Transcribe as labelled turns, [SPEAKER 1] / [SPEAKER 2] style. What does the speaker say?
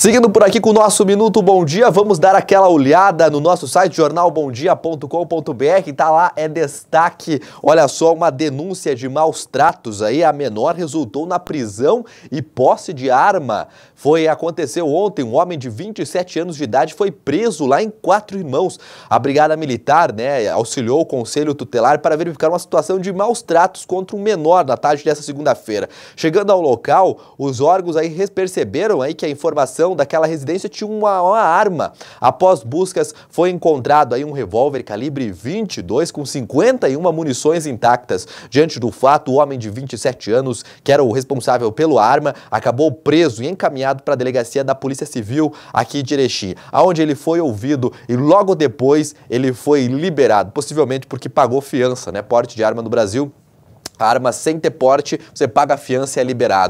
[SPEAKER 1] Seguindo por aqui com o nosso Minuto Bom Dia, vamos dar aquela olhada no nosso site jornalbomdia.com.br. Tá lá, é destaque. Olha só, uma denúncia de maus tratos aí. A menor resultou na prisão e posse de arma. Foi, aconteceu ontem, um homem de 27 anos de idade foi preso lá em Quatro Irmãos. A Brigada Militar, né, auxiliou o Conselho Tutelar para verificar uma situação de maus tratos contra um menor na tarde dessa segunda-feira. Chegando ao local, os órgãos aí perceberam aí que a informação porão daquela residência tinha uma, uma arma. Após buscas, foi encontrado aí um revólver calibre 22 com 51 munições intactas. Diante do fato, o homem de 27 anos, que era o responsável pela arma, acabou preso e encaminhado para a delegacia da Polícia Civil aqui de Erechim, aonde ele foi ouvido e logo depois ele foi liberado, possivelmente porque pagou fiança, né? Porte de arma no Brasil, arma sem ter porte, você paga a fiança e é liberado.